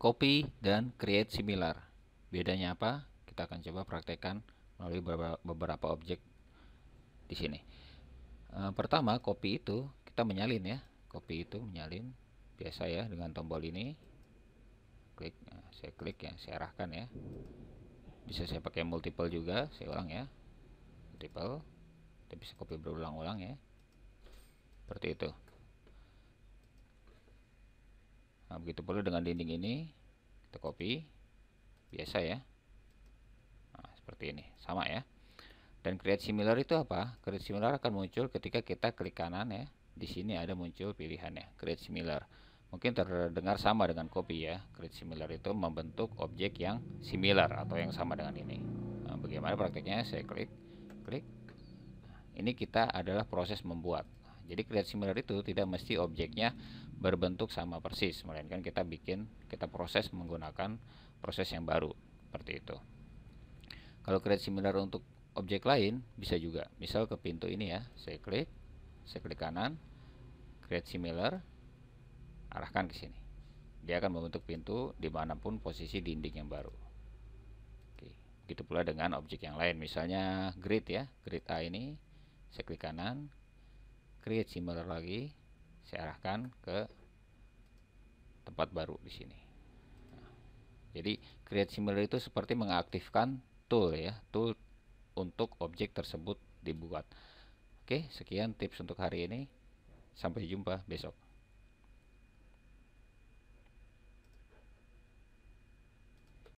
copy dan create similar. Bedanya apa? Kita akan coba praktekkan melalui beberapa objek di sini. E, pertama, copy itu kita menyalin ya. Copy itu menyalin biasa ya dengan tombol ini. Klik, eh, saya klik ya, saya arahkan ya. Bisa saya pakai multiple juga, saya ulang ya. Multiple. Kita bisa copy berulang-ulang ya. Seperti itu. Nah, begitu pula dengan dinding ini, kita copy, biasa ya. Nah, seperti ini, sama ya. Dan create similar itu apa? Create similar akan muncul ketika kita klik kanan ya. Di sini ada muncul pilihannya, create similar. Mungkin terdengar sama dengan copy ya. Create similar itu membentuk objek yang similar atau yang sama dengan ini. Nah, bagaimana praktiknya? Saya klik, klik. Nah, ini kita adalah proses membuat jadi create similar itu tidak mesti objeknya berbentuk sama persis, melainkan kita bikin, kita proses menggunakan proses yang baru, seperti itu. Kalau create similar untuk objek lain bisa juga. Misal ke pintu ini ya, saya klik, saya klik kanan, create similar, arahkan ke sini. Dia akan membentuk pintu dimanapun posisi dinding yang baru. Oke. gitu pula dengan objek yang lain, misalnya grid ya, grid A ini, saya klik kanan, create similar lagi saya arahkan ke tempat baru di sini jadi create similar itu seperti mengaktifkan tool ya tool untuk objek tersebut dibuat oke sekian tips untuk hari ini sampai jumpa besok